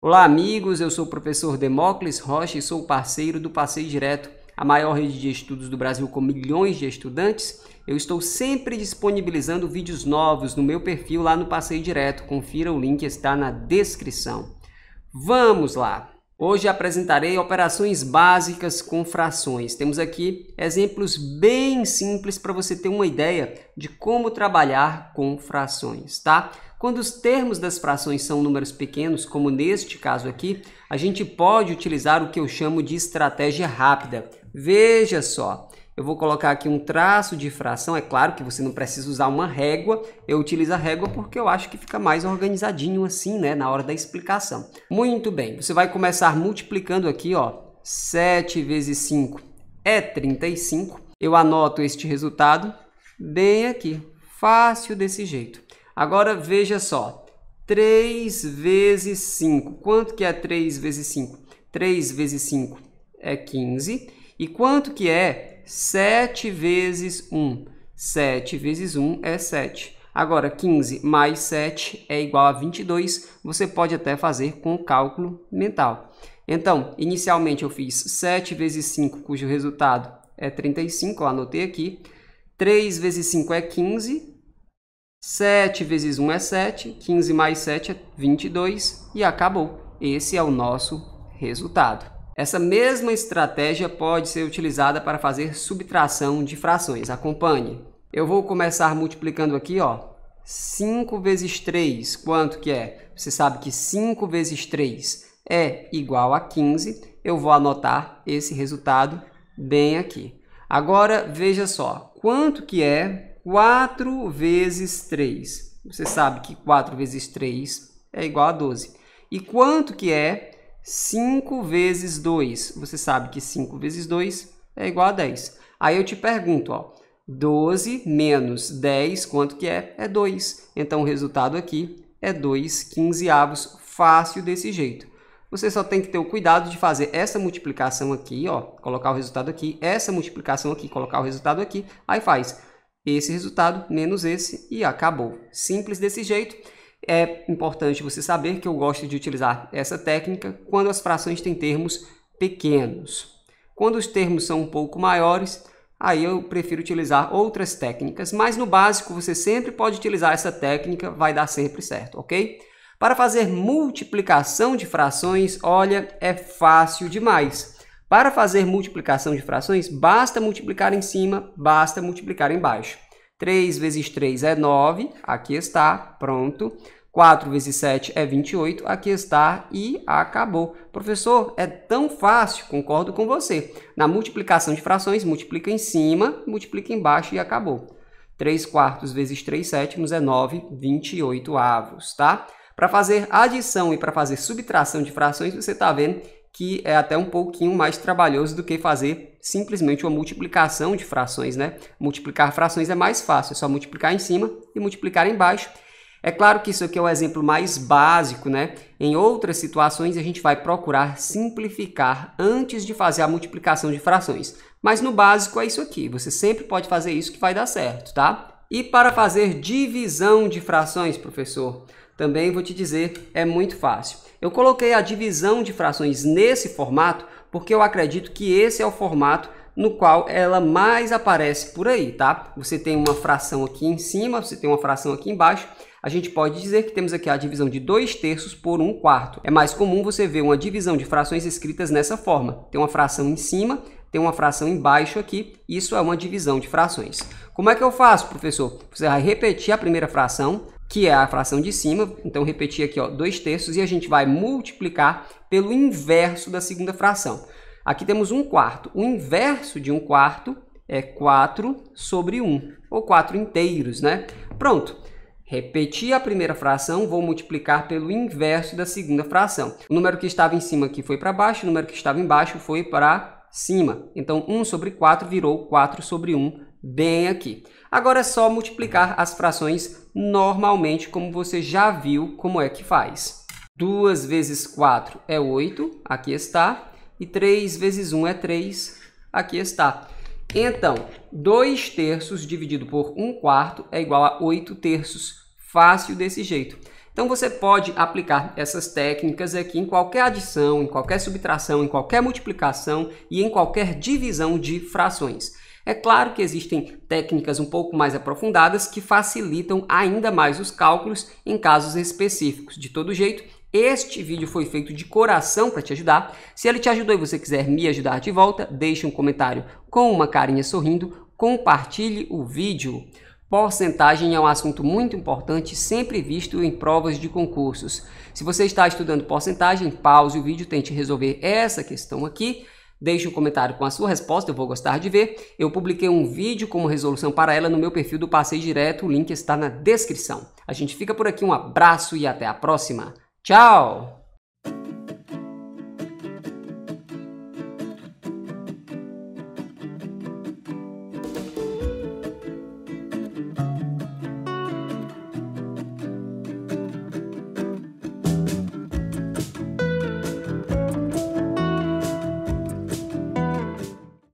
Olá, amigos. Eu sou o professor Demócles Rocha e sou parceiro do Passeio Direto, a maior rede de estudos do Brasil com milhões de estudantes. Eu estou sempre disponibilizando vídeos novos no meu perfil lá no Passeio Direto. Confira o link está na descrição. Vamos lá. Hoje apresentarei operações básicas com frações. Temos aqui exemplos bem simples para você ter uma ideia de como trabalhar com frações, tá? Quando os termos das frações são números pequenos, como neste caso aqui, a gente pode utilizar o que eu chamo de estratégia rápida. Veja só, eu vou colocar aqui um traço de fração. É claro que você não precisa usar uma régua. Eu utilizo a régua porque eu acho que fica mais organizadinho assim, né? Na hora da explicação. Muito bem. Você vai começar multiplicando aqui, ó. 7 vezes 5 é 35. Eu anoto este resultado bem aqui. Fácil desse jeito. Agora veja só. 3 vezes 5. Quanto que é 3 vezes 5? 3 vezes 5 é 15. E quanto que é 7 vezes 1. 7 vezes 1 é 7. Agora, 15 mais 7 é igual a 22. Você pode até fazer com o cálculo mental. Então, inicialmente eu fiz 7 vezes 5, cujo resultado é 35, eu anotei aqui. 3 vezes 5 é 15, 7 vezes 1 é 7, 15 mais 7 é 22 e acabou. Esse é o nosso resultado. Essa mesma estratégia pode ser utilizada para fazer subtração de frações. Acompanhe. Eu vou começar multiplicando aqui, ó. 5 vezes 3, quanto que é? Você sabe que 5 vezes 3 é igual a 15. Eu vou anotar esse resultado bem aqui. Agora, veja só, quanto que é 4 vezes 3? Você sabe que 4 vezes 3 é igual a 12. E quanto que é 5 vezes 2. Você sabe que 5 vezes 2 é igual a 10. Aí eu te pergunto, ó, 12 menos 10, quanto que é? É 2. Então, o resultado aqui é 2 quinzeavos, fácil desse jeito. Você só tem que ter o cuidado de fazer essa multiplicação aqui, ó, colocar o resultado aqui, essa multiplicação aqui, colocar o resultado aqui, aí faz esse resultado menos esse e acabou. Simples desse jeito. É importante você saber que eu gosto de utilizar essa técnica quando as frações têm termos pequenos. Quando os termos são um pouco maiores, aí eu prefiro utilizar outras técnicas, mas no básico você sempre pode utilizar essa técnica, vai dar sempre certo, ok? Para fazer multiplicação de frações, olha, é fácil demais. Para fazer multiplicação de frações, basta multiplicar em cima, basta multiplicar embaixo. 3 vezes 3 é 9, aqui está, pronto. 4 vezes 7 é 28, aqui está e acabou. Professor, é tão fácil, concordo com você. Na multiplicação de frações, multiplica em cima, multiplica embaixo e acabou. 3 quartos vezes 3 sétimos é 9, 28 avos, tá? Para fazer adição e para fazer subtração de frações, você está vendo que é até um pouquinho mais trabalhoso do que fazer simplesmente uma multiplicação de frações, né? Multiplicar frações é mais fácil, é só multiplicar em cima e multiplicar embaixo. É claro que isso aqui é o exemplo mais básico, né? Em outras situações a gente vai procurar simplificar antes de fazer a multiplicação de frações. Mas no básico é isso aqui, você sempre pode fazer isso que vai dar certo, tá? E para fazer divisão de frações, professor? Também vou te dizer, é muito fácil. Eu coloquei a divisão de frações nesse formato porque eu acredito que esse é o formato no qual ela mais aparece por aí, tá? Você tem uma fração aqui em cima, você tem uma fração aqui embaixo. A gente pode dizer que temos aqui a divisão de 2 terços por 1 um quarto. É mais comum você ver uma divisão de frações escritas nessa forma. Tem uma fração em cima, tem uma fração embaixo aqui, isso é uma divisão de frações. Como é que eu faço, professor? Você vai repetir a primeira fração, que é a fração de cima, então repetir aqui, ó, 2 terços, e a gente vai multiplicar pelo inverso da segunda fração. Aqui temos 1 um quarto. O inverso de 1 um quarto é 4 sobre 1, ou 4 inteiros, né? Pronto. Repetir a primeira fração, vou multiplicar pelo inverso da segunda fração. O número que estava em cima aqui foi para baixo, o número que estava embaixo foi para cima. Então, 1 sobre 4 virou 4 sobre 1 bem aqui. Agora é só multiplicar as frações normalmente, como você já viu como é que faz. 2 vezes 4 é 8, aqui está. E 3 vezes 1 é 3, aqui está. Então, 2 terços dividido por 1 quarto é igual a 8 terços. Fácil desse jeito. Então você pode aplicar essas técnicas aqui em qualquer adição, em qualquer subtração, em qualquer multiplicação e em qualquer divisão de frações. É claro que existem técnicas um pouco mais aprofundadas que facilitam ainda mais os cálculos em casos específicos. De todo jeito, este vídeo foi feito de coração para te ajudar. Se ele te ajudou e você quiser me ajudar de volta, deixe um comentário com uma carinha sorrindo, compartilhe o vídeo. Porcentagem é um assunto muito importante, sempre visto em provas de concursos. Se você está estudando porcentagem, pause o vídeo, tente resolver essa questão aqui. Deixe um comentário com a sua resposta, eu vou gostar de ver. Eu publiquei um vídeo como resolução para ela no meu perfil do Passeio Direto, o link está na descrição. A gente fica por aqui, um abraço e até a próxima. Tchau!